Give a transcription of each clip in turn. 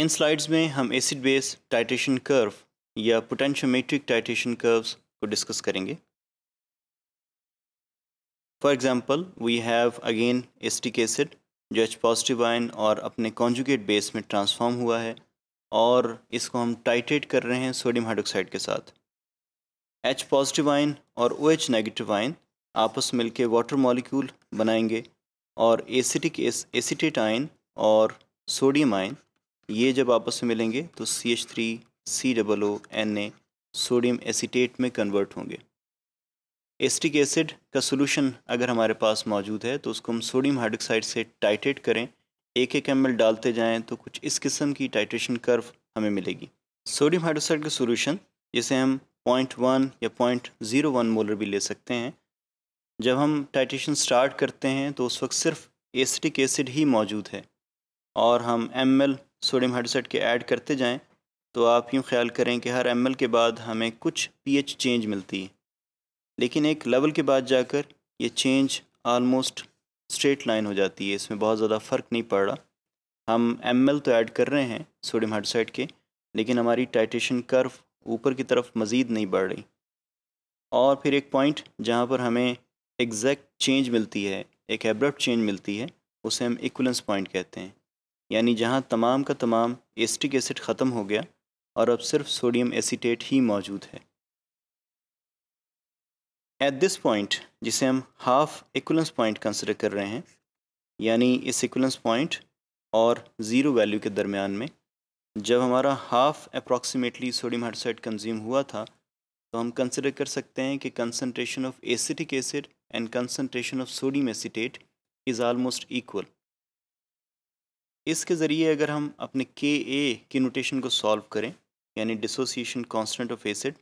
इन slides में हम acid base titration curve या पोटेंशियोमेट्रिक टाइटेशन कर्व्स को डिस्कस करेंगे for example we have again acetic acid जो एच पॉजिटिव आयन और अपने कॉन्जुगेट बेस में ट्रांसफॉर्म हुआ है और इसको हम टाइटेट कर रहे हैं सोडियम हाइड्रोक्साइड के साथ एच पॉजिटिव आयन और ओ एच नेगेटिव आयन आपस में मिलकर वाटर मॉलिक्यूल बनाएंगे और एसिटिक एसिटेट आयन और सोडियम आयन ये जब आपस में मिलेंगे तो C H three C double O N A sodium acetate में कन्वर्ट होंगे एस्टिक एसिड का सोल्यूशन अगर हमारे पास मौजूद है तो उसको हम सोडियम हाइड्रोक्साइड से टाइटेट करें एक एक एम डालते जाएं तो कुछ इस किस्म की टाइट्रेशन कर्व हमें मिलेगी सोडियम हाइड्रोक्साइड का सोलूशन जिसे हम पॉइंट वन या पॉइंट ज़ीरो वन मोलर भी ले सकते हैं जब हम टाइट्रेशन स्टार्ट करते हैं तो उस वक्त सिर्फ एसिटिक एसिड ही मौजूद है और हम एम सोडियम हाइड्रोसाइड के ऐड करते जाएं तो आप यूँ ख्याल करें कि हर एम के बाद हमें कुछ पीएच चेंज मिलती है लेकिन एक लेवल के बाद जाकर ये चेंज आलमोस्ट स्ट्रेट लाइन हो जाती है इसमें बहुत ज़्यादा फ़र्क नहीं पड़ रहा हम एम तो ऐड कर रहे हैं सोडियम हाइड्रोसाइड के लेकिन हमारी टाइटेशन कर्व ऊपर की तरफ मज़ीद नहीं बढ़ रही और फिर एक पॉइंट जहाँ पर हमें एग्जैक्ट चेंज मिलती है एक एब्रप्ट चेंज मिलती है उसे हम इक्वलेंस पॉइंट कहते हैं यानी जहाँ तमाम का तमाम एसिटिक एसिड ख़त्म हो गया और अब सिर्फ सोडियम एसीटेट ही मौजूद है एट दिस पॉइंट जिसे हम हाफ इक्वलेंस पॉइंट कंसिडर कर रहे हैं यानी इस इक्वलेंस पॉइंट और ज़ीरो वैल्यू के दरमियान में जब हमारा half approximately sodium hydroxide consume हुआ था तो हम कंसिडर कर सकते हैं कि concentration of acetic acid and concentration of sodium acetate is almost equal इसके ज़रिए अगर हम अपने के ए के नोटेशन को सॉल्व करें यानी dissociation constant of acid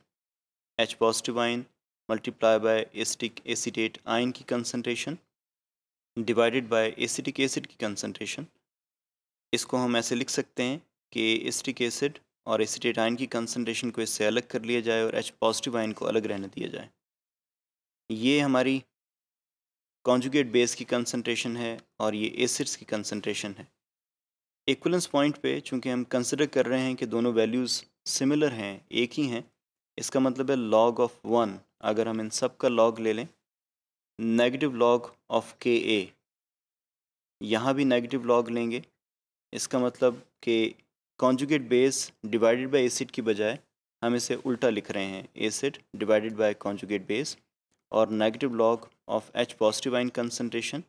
H positive ion multiply by acetic acetate ion की concentration divided by acetic acid की कंसनट्रेशन इसको हम ऐसे लिख सकते हैं कि एसिटिक एसिड और एसिटेट आइन की कंसनट्रेशन को इससे अलग कर लिया जाए और एच पॉजिटिव आइन को अलग रहने दिया जाए ये हमारी कॉन्जुगेट बेस की कंसनट्रेशन है और ये एसिड्स की कंसनट्रेशन है इक्वलेंस पॉइंट पे चूंकि हम कंसिडर कर रहे हैं कि दोनों वैल्यूज़ सिमिलर हैं एक ही हैं इसका मतलब है लॉग ऑफ वन अगर हम इन सब का लॉग ले लें नेगेटिव लॉग ऑफ के ए यहाँ भी नेगेटिव लॉग लेंगे इसका मतलब कि conjugate base divided by acid की बजाय हम इसे उल्टा लिख रहे हैं acid divided by conjugate base और negative log of H positive ion concentration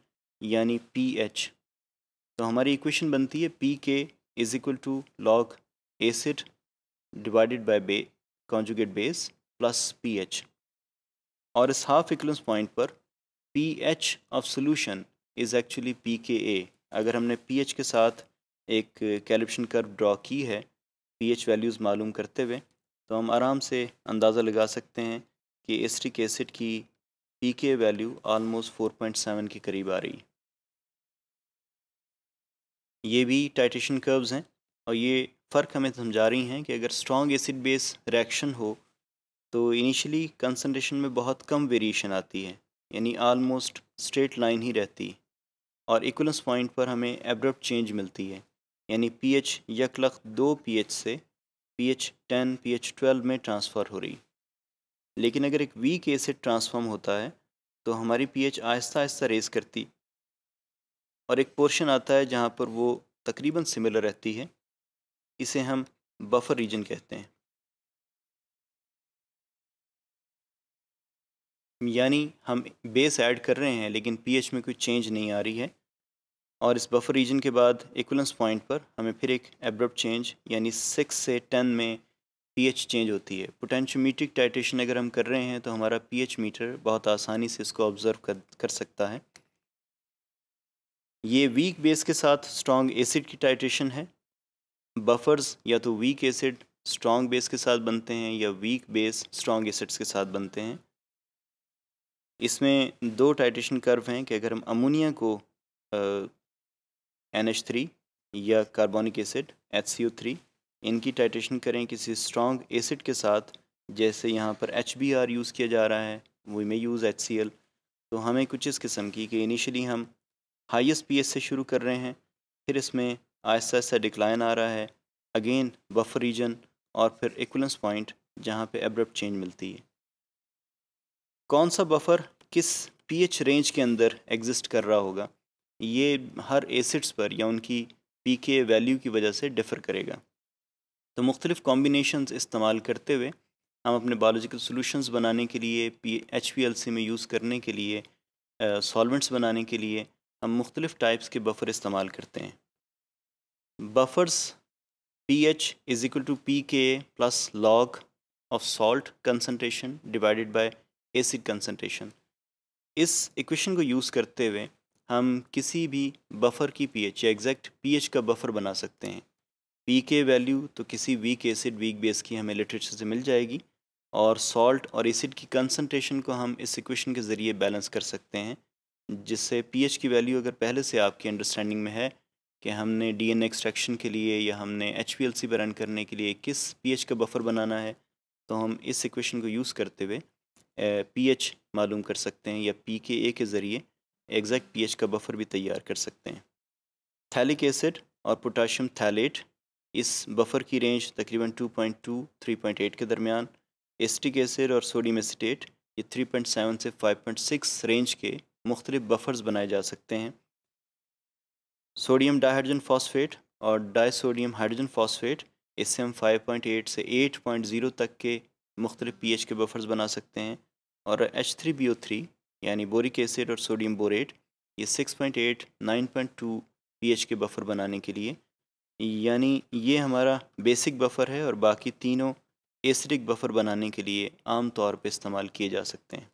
यानी पी एच तो हमारी इक्वेशन बनती है P K is equal to log acid divided by by conjugate base plus P H और इस हाफ इक्वलेंस पॉइंट पर P H of solution is actually P K A अगर हमने पी एच के साथ एक कैलिप्शन कर्व ड्रॉ की है पी एच वैल्यूज़ मालूम करते हुए तो हम आराम से अंदाज़ा लगा सकते हैं कि एस्ट्रिक एसिड की P K value almost four point seven के करीब आ रही है ये भी टाइटेशन कर्व्स हैं और ये फ़र्क हमें समझा रही हैं कि अगर स्ट्रॉन्ग एसिड बेस रिएक्शन हो तो इनिशियली कंसनट्रेशन में बहुत कम वेरिएशन आती है यानी आलमोस्ट स्ट्रेट लाइन ही रहती है और इक्वलेंस पॉइंट पर हमें एब्रप्ट चेंज मिलती है यानी पीएच लख दो पीएच से पीएच टेन पीएच ट्वेल्व में ट्रांसफ़र हो रही लेकिन अगर एक वीक एसिड ट्रांसफॉर्म होता है तो हमारी पीएच आहिस्ता आहिस्ता रेस करती और एक पोर्शन आता है जहाँ पर वो तकरीबन सिमिलर रहती है इसे हम बफर रीजन कहते हैं यानी हम बेस ऐड कर रहे हैं लेकिन पीएच में कोई चेंज नहीं आ रही है और इस बफर रीजन के बाद एकुलेंस पॉइंट पर हमें फिर एक एब्रप्ट चेंज यानी सिक्स से टेन में पीएच चेंज होती है पोटेंशियोमीट्रिक टाइटेशन अगर हम कर रहे हैं तो हमारा पीएच मीटर बहुत आसानी से इसको ऑब्ज़र्व कर, कर सकता है ये वीक बेस के साथ स्ट्रॉन्ग एसिड की टाइट्रेशन है बफर्स या तो वीक एसिड स्ट्रॉन्ग बेस के साथ बनते हैं या वीक बेस स्ट्रॉन्ग एसिड्स के साथ बनते हैं इसमें दो टाइट्रेशन कर्व हैं कि अगर हम अमोनिया को एन एच थ्री या carbonic acid H C three इनकी टाइट्रेशन करें किसी स्ट्रॉन्ग एसिड के साथ जैसे यहाँ पर एच बी आर यूज़ किया जा रहा है वी में यूज़ एच सी एल तो हमें कुछ इस किस्म की कि इनिशियली हम हाईएस्ट पीएस से शुरू कर रहे हैं फिर इसमें आहिस्ता आहिस्ता डिक्लाइन आ रहा है अगेन बफर रीजन और फिर इक्वलेंस पॉइंट जहाँ पे एब्रप्ट चेंज मिलती है कौन सा बफर किस पीएच रेंज के अंदर एग्जिस्ट कर रहा होगा ये हर एसिड्स पर या उनकी पी के वैल्यू की वजह से डिफ़र करेगा तो मुख्तलिफ़ कॉम्बिनेशन इस्तेमाल करते हुए हम अपने बायोलॉजिकल सॉल्यूशंस बनाने के लिए P H P L C में यूज़ करने के लिए सॉल्वेंट्स बनाने के लिए हम मुख्तलिफ़ टाइप्स के बफर इस्तेमाल करते हैं buffers P H is equal to P K plus log of salt concentration divided by acid concentration इस इक्वेशन को यूज़ करते हुए हम किसी भी बफर की पी एच या एग्जैक्ट पी एच का बफर बना सकते हैं पी के वैल्यू तो किसी वीक एसिड वीक बेस की हमें लिटरेचर से मिल जाएगी और सॉल्ट और एसिड की कंसनट्रेशन को हम इस इक्वेशन के ज़रिए बैलेंस कर सकते हैं जिससे पीएच की वैल्यू अगर पहले से आपकी अंडरस्टैंडिंग में है कि हमने डीएनए एक्सट्रैक्शन के लिए या हमने एच सी रन करने के लिए किस पीएच का बफर बनाना है तो हम इस इक्वेशन को यूज़ करते हुए पीएच मालूम कर सकते हैं या पी के ए के ज़रिए एग्जैक्ट पीएच का बफर भी तैयार कर सकते हैं थैलिक एसिड और पोटाशियम थैलेट इस बफर की रेंज तकरीबन पॉइंट एट के दरमियान एस्टिक एसिड और सोडियम एसिटेट ये सेवन से सिक्स रेंज के मुख्तलिफ बफ़र्स बनाए जा सकते हैं सोडियम डाइहाइड्रोजन फॉस्फेट और डाई सोडियम हाइड्रोजन फॉस्फेट इससे हम 5.8 से 8.0 तक के मुख्तलिफ पी के बफ़र्स बना सकते हैं और H three B O three यानी बोरिक एसिड और सोडियम बोरेट ये 6.8 9.2 पीएच के बफ़र बनाने के लिए यानी ये हमारा बेसिक बफ़र है और बाकी तीनों एसिडिक बफ़र बनाने के लिए आम तौर पर इस्तेमाल किए जा सकते हैं